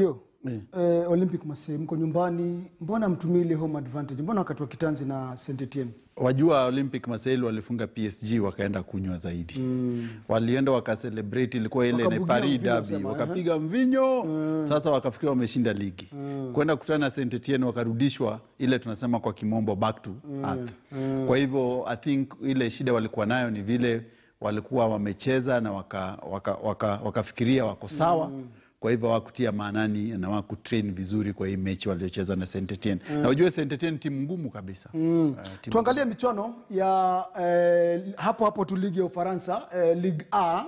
Yo. Yeah. Eh, Olympic Marseille mko nyumbani, mbona mtumii ile home advantage? Mbona wakati wa kitanzi na Saint Etienne? Wajua Olympic Marseille walifunga PSG wakaenda kunywa zaidi. Mm. Walienda wakacelebrate, ilikuwa ile ni Paris derby, eh? wakapiga mvinyo mm. Sasa wakafikiri wameshinda ligi mm. Kwenda kutana na Saint Etienne wakarudishwa ile tunasema kwa kimombo back to mm. earth mm. Kwa hivyo I think ile shida walikuwa nayo ni vile walikuwa wamecheza na wakafikiria waka, waka, waka wako sawa mm. Kwa hivyo hawakutia maanani na hawakutrain vizuri kwa hii mechi waliocheza na Saint Etienne mm. na ujue Saint Etienne timu ngumu kabisa mm. uh, tuangalie michuano ya eh, hapo hapo tu ligi ya Ufaransa eh, Ligue A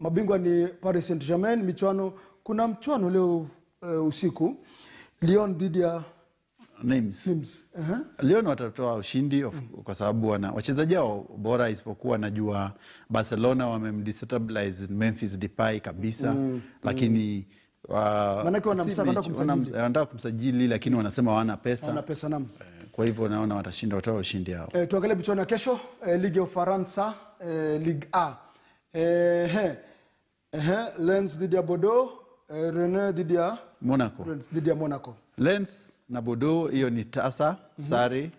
mabingwa ni Paris Saint Germain. Michuano kuna mchuano leo eh, usiku Lyon dhidi ya names. Names. Uh -huh. Leo ni watatoa ushindi of, mm. kwa sababu wana wachezaji wao bora, isipokuwa najua Barcelona wamemdestabilize Memphis Depay kabisa mm. lakini mm. Uh, wanataka kumsajili lakini mm. wanasema wana pesa, wana pesa nam. Eh, kwa hivyo naona watashinda, watoa ushindi hao. E, tuangalie michuano ya kesho e, ligi ya Ufaransa e, Ligue A e, he. Ehe, Lens dhidi ya Bordeaux, e, Rennes dhidi ya Monaco. Rennes dhidi ya Monaco. Lens na Bodo hiyo ni tasa mhm. sare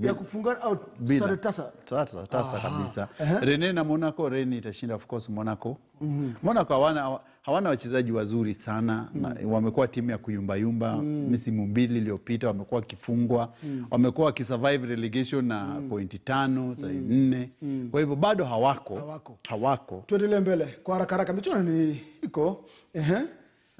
ya kufunga au sare tasa tasa tasa kabisa. Rene na Monaco, Rene itashinda of course Monaco. Mm -hmm. Monaco hawana hawana wachezaji wazuri sana mm -hmm. Wamekuwa timu ya kuyumbayumba mm -hmm. mbili iliyopita wamekuwa wakifungwa mm -hmm. Wamekuwa wakisurvive relegation na mm -hmm. pointi tano mm. sai mm -hmm. nne mm -hmm. Kwa hivyo bado hawako hawako, hawako. Tuendelee mbele kwa haraka haraka, michuano ni iko ehe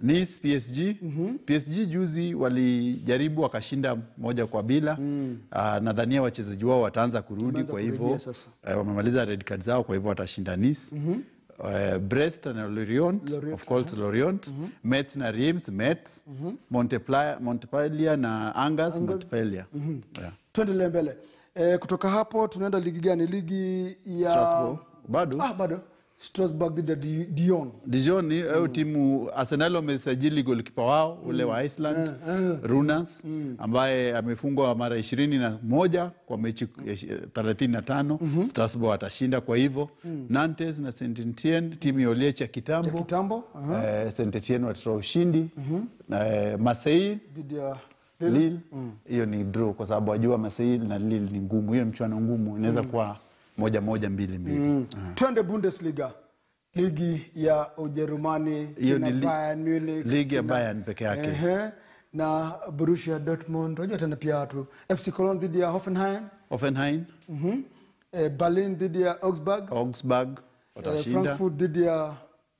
Nice, PSG. Mm -hmm. PSG juzi walijaribu wakashinda moja kwa bila. Mm. Uh, nadhania wachezaji wao wataanza kurudi kwa hivyo uh, wamemaliza red card zao kwa hivyo watashinda Nice. Mm -hmm. Uh, Brest na Lorient, Lorient, of course Lorient, mm -hmm. Metz na Reims, Metz, mm -hmm. Montpellier, Montpellier na Angers, Angers. Montpellier. Mm -hmm. Yeah. Tuendelee mbele. Eh, kutoka hapo tunaenda ligi gani? Ligi ya Strasbourg. Bado. Ah, bado. Strasbourg dhidi ya Dion. Dion ni mm. timu Arsenal wamesajili golkipa wao mm. ule wa Iceland uh, eh, uh. Eh. Runas mm. ambaye amefungwa mara ishirini na moja kwa mechi mm. thelathini na tano mm -hmm. Strasbourg atashinda kwa hivyo mm. Nantes na Saint Etienne timu ya Ulie cha kitambo, cha kitambo. Uh -huh. eh, Saint Etienne watatoa ushindi mm -hmm. na eh, Marseille dhidi ya Lille mm. hiyo mm. ni draw kwa sababu wajua Marseille na Lille ni ngumu, hiyo mchuano ngumu inaweza mm. kuwa moja moja mbili mbili. Mm. Uh. Twende Bundesliga, ligi ya Ujerumani, hiyo ni li Bayern Munich, ligi ya Bayern peke yake uh -huh. na Borussia Dortmund, unajua tena pia watu FC Cologne dhidi ya Hoffenheim, Hoffenheim mm -hmm. eh, Berlin dhidi ya Augsburg, Augsburg watashinda eh, Frankfurt dhidi ya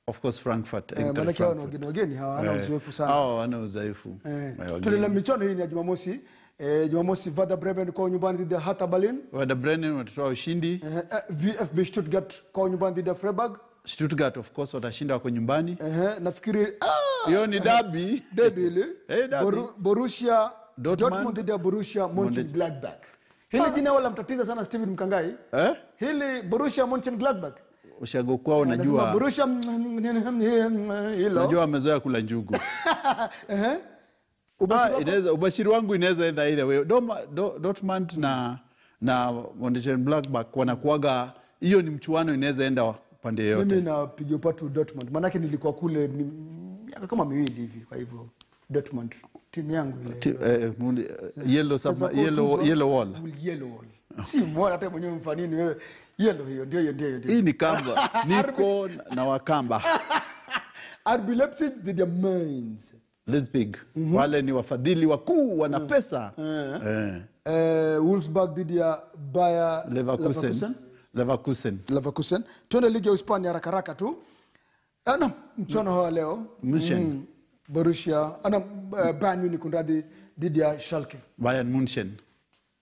Of course Frankfurt. E, manake wao wageni wageni hawa wana eh. uzoefu sana. Hawa wana uzoefu. Eh. Tulile michuano hii ya Jumamosi E, Jumamosi Vada Bremen kwa nyumbani dhidi ya Hertha Berlin. Vada Bremen watatoa ushindi. VfB Stuttgart kwa nyumbani dhidi ya Freiburg. Stuttgart of course watashinda wako nyumbani. Ehe, nafikiri hiyo ni dabi. Dabi ile. Hey, dabi. Borussia Dortmund dhidi ya Borussia Mönchengladbach. Hili jina wala mtatiza sana Steven Mkangai. Eh? Hili Borussia Mönchengladbach. Ushago kwao unajua. Borussia unajua wamezoea kula njugu. Ehe. Ah, ubashiri wangu inaweza enda ile way Dortmund na na Mönchengladbach Blackback wanakuaga, hiyo ni mchuano, inaweza enda pande yote. Mimi napiga upatu Dortmund, maanake nilikuwa kule ni miaka kama miwili hivi, kwa hivyo Dortmund timu yangu ile eh, eh, mwenyewe mfanini wewe yellow, hiyo ndio hiyo hii ni kamba niko na wakamba RB dhidi ya Mainz Leipzig mm -hmm. Wale ni wafadhili wakuu wana eh. pesa mm yeah. yeah. Uh, eh, Wolfsburg dhidi ya Bayer Leverkusen. Leverkusen. Leverkusen. Leverkusen. Tuende ligi ya Hispania haraka haraka tu. Ana ah, mchuano wa leo. München. Mm. Borussia ana ah, uh, eh, Bayern Munich ndadi dhidi ya Schalke. Bayern München.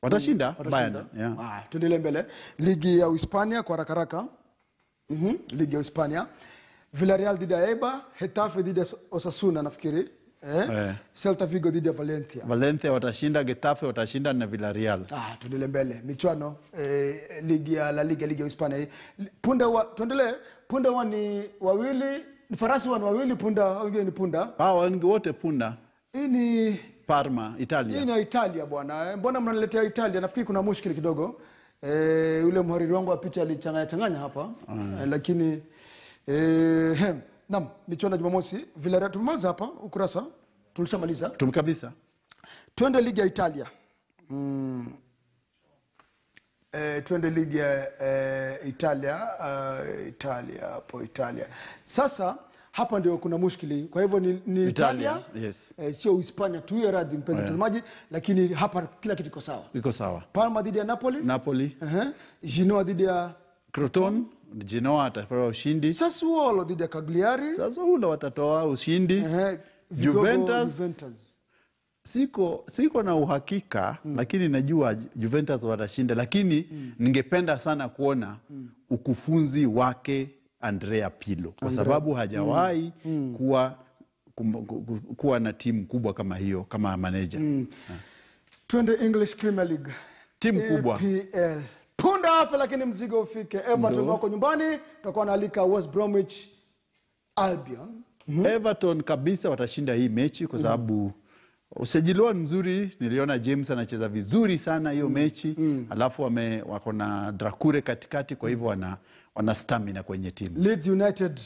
Watashinda mm, Bayern. Yeah. Ah, tuendelee mbele. Ligi ya Hispania kwa haraka haraka. Mm -hmm. Ligi ya Hispania. Villarreal dhidi ya Eibar, Hetafe dhidi ya Osasuna nafikiri eh? Eh. Celta Vigo dhidi ya Valencia. Valencia watashinda, Getafe watashinda na Villarreal. Ah, tuendele mbele michuano eh, ligi ya La Liga, ligi ya Hispania hii. Punda wa tuendelee, punda wa ni wawili, ni farasi wa ni wawili, punda wengine ni punda. Ah, wengi wote punda. Hii ni Parma, Italia. Hii ni Italia bwana. Eh. Mbona mnaniletea Italia? Nafikiri kuna mushkili kidogo. Eh, yule mhariri wangu wa picha alichanganya changanya hapa. Mm. Eh, lakini eh, Naam, michuano ya Jumamosi Villarreal tumemaliza hapa ukurasa, tulishamaliza Tumkabisa. kabisa. Twende ligi ya Italia mm. E, twende ligi ya e, Italia uh, Italia hapo Italia sasa hapa ndio kuna mushkili. Kwa hivyo ni, ni Italia, Italia yes. E, sio Uhispania. ya radhi mpenzi mtazamaji oh, yeah. Lakini hapa kila kitu iko sawa, iko sawa. Parma dhidi ya Napoli, Napoli. Uh -huh. Genoa dhidi ya Crotone Genoa atapewa ushindi. Sassuolo dhidi ya Cagliari. Sassuolo watatoa ushindi. Uh-huh. Juventus, Juventus. Siko, siko na uhakika mm. Lakini najua Juventus watashinda, lakini mm. ningependa sana kuona mm. ukufunzi wake Andrea Pirlo kwa Andrea. sababu hajawahi mm. mm. kuwa, kuwa na timu kubwa kama hiyo kama manager. mm. Ah. Twende English Premier League, timu kubwa APL punde afe, lakini mzigo ufike. Everton wako nyumbani, tutakuwa naalika West Bromwich Albion. Mm -hmm. Everton kabisa watashinda hii mechi kwa sababu mm -hmm. usajili wao ni mzuri. Niliona James anacheza vizuri sana hiyo mm -hmm. mechi mm -hmm. alafu wame, wako na Drakure katikati, kwa hivyo wana, wana stamina kwenye timu. Leeds United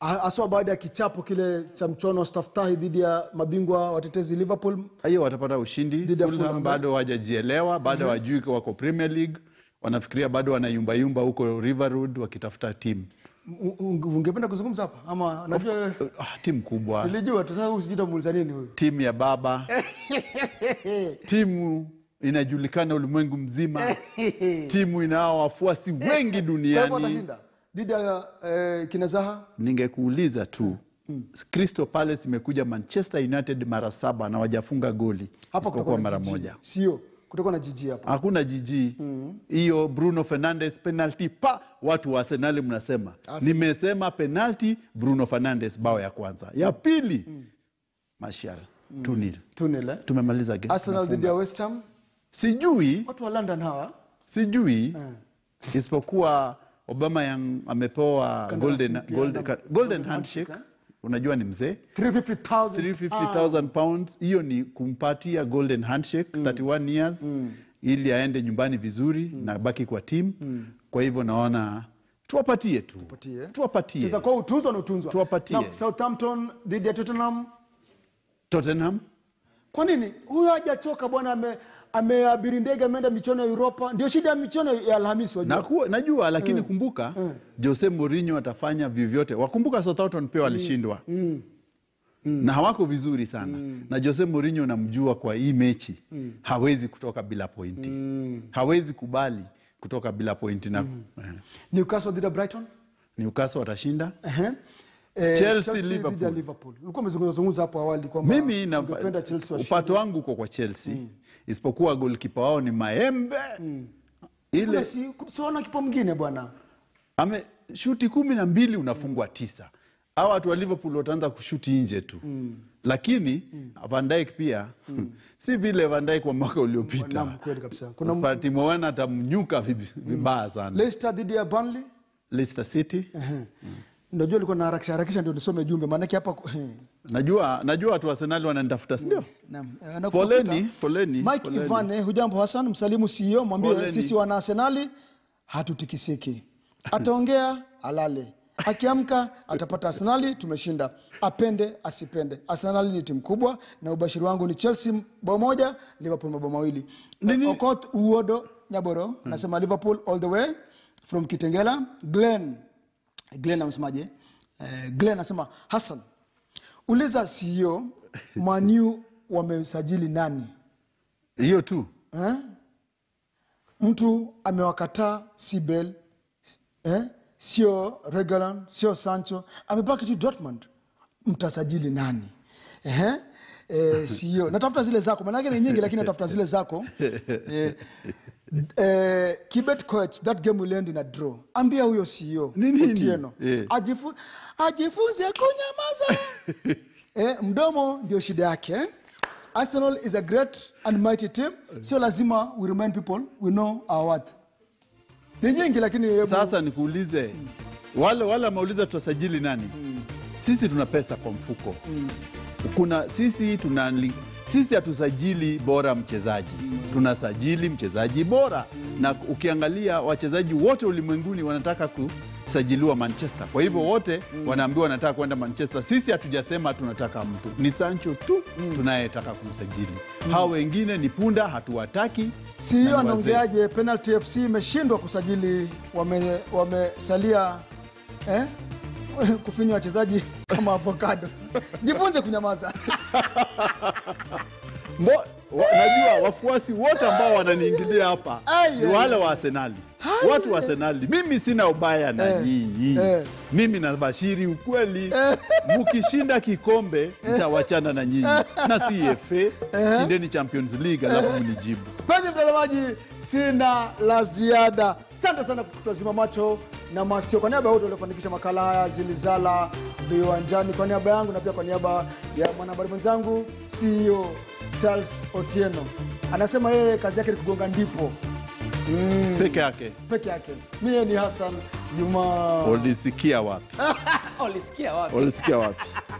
haswa baada ya kichapo kile cha mchono staftahi dhidi ya mabingwa watetezi Liverpool, hiyo watapata ushindi. Eh? bado hawajajielewa, bado mhm. wajui wako Premier League wanafikiria bado wanayumbayumba huko River Road wakitafuta timu. Ungependa kuzungumza hapa ama najua ah, timu kubwa. Nilijua tu sasa usijita nini huyu. Timu ya baba. timu inajulikana ulimwengu mzima. timu inao wafuasi wengi duniani. Dhidi ya eh, kinazaha ningekuuliza tu Hmm. Crystal Palace imekuja Manchester United mara saba na wajafunga goli isipokuwa mara moja. Sio kutoka na jiji hapo, hakuna jiji mm-hmm. hiyo mm -hmm. Bruno Fernandes penalty pa watu wa Arsenal mnasema Asim. Nimesema penalty Bruno Fernandes bao ya kwanza ya pili mm -hmm. Martial mm tunil tunil eh? tumemaliza game Arsenal dhidi ya West Ham sijui watu wa London hawa sijui mm isipokuwa Obama yang amepewa golden, golden, golden, golden handshake eh? unajua ni mzee 350,000 ah. pounds. Hiyo ni kumpatia golden handshake mm. 31 years mm. ili aende nyumbani vizuri mm. na baki kwa tim mm. kwa hivyo naona tuwapatie tu tuwapatie, kwa utunzo na utunzwa tuwapatie. Na Southampton dhidi ya Tottenham Tottenham, kwa nini huyo hajachoka bwana? ameabiri ndege ameenda michuano ya Europa. Ndio shida ya michuano ya Alhamisi wajua. Nakuwa, najua lakini mm. kumbuka mm. Jose Mourinho atafanya vyovyote. Wakumbuka Southampton pia walishindwa mm. mm. Mm. na hawako vizuri sana mm. na Jose Mourinho namjua, kwa hii mechi mm. hawezi kutoka bila pointi mm. hawezi kubali kutoka bila pointi na mm. Eh. Newcastle dhidi ya Brighton, Newcastle watashinda uh -huh. Eh, mimi Upato wangu uko kwa Chelsea mm. Isipokuwa golkipa wao ni Maembe mm. Ile Ame shuti kumi na mbili unafungwa mm. tisa. Hawa watu wa Liverpool wataanza kushuti nje tu mm. Lakini mm. Van Dijk pia mm. si vile Van Dijk wa mwaka uliopita. atamnyuka mm. vibaya sana. Leicester dhidi ya Burnley, Leicester City. mm. Najua likuwa naharakisha harakisha ndio nisome jumbe maanake hapa najua najua watu wasenali wananitafuta si ndio? Poleni, eh, eh, poleni. Mike Ivane, hujambo Hassan, msalimu CEO, mwambie sisi wana Arsenal hatutikisiki. Ataongea alale. Akiamka atapata Arsenal tumeshinda. Apende asipende. Arsenal ni timu kubwa na ubashiri wangu ni Chelsea bao moja, Liverpool mabao mawili. Okot Uodo Nyaboro anasema hmm. Liverpool all the way from Kitengela. Glenn Glen amesemaje? Eh, Glen anasema Hassan, uliza CEO mwaniu wamesajili nani? Hiyo tu eh? Mtu amewakataa Sibel eh? Sio Regalan, sio Sancho, amebaki tu Dortmund, mtasajili nani eh? Eh, sio e natafuta zile zako, maanake ni nyingi, lakini natafuta zile zako eh, Eh, Kibet coach that game will end in a draw. Ambia huyo CEO Otieno yeah. Ajifu, ajifunze kunyamaza eh, mdomo ndio shida yake eh. Arsenal is a great and mighty team, sio lazima we remind people we know our worth. Ni nyingi lakini yebu... Sasa nikuulize wale wale wameuliza tutasajili nani? Hmm. Sisi tuna pesa kwa mfuko hmm. Kuna sisi tuna sisi hatusajili bora mchezaji, tunasajili mchezaji bora, na ukiangalia wachezaji wote ulimwenguni wanataka kusajiliwa Manchester. Kwa hivyo mm. wote mm. wanaambiwa wanataka kwenda Manchester. Sisi hatujasema tunataka mtu, ni Sancho tu mm. tunayetaka kumsajili. Hao wengine ni punda, hatuwataki. Si hiyo anaongeaje? Penalty FC imeshindwa kusajili, wamesalia wame eh? kufinywa wachezaji kama avocado. Jifunze kunyamaza. Mbo, najua wafuasi wote ambao wananiingilia hapa ni wale wa Arsenali watu wa Arsenali, mimi sina ubaya na eh, nyinyi eh. Mimi nabashiri ukweli eh. Mkishinda kikombe nitawachana eh. na nyinyi na CFA eh. Shindeni Champions League alafu eh. mnijibu. Mpenzi mtazamaji, sina la ziada. Asante sana kutazima macho na masio Kwa niaba ya wote waliofanikisha makala haya zilizala viwanjani, kwa niaba yangu na pia kwa niaba ya mwanahabari mwenzangu CEO Charles Otieno, anasema yeye kazi yake ni kugonga ndipo mm. peke yake peke yake. Mie ni Hassan Juma. Ulisikia wapi? Ulisikia wapi? Ulisikia wapi?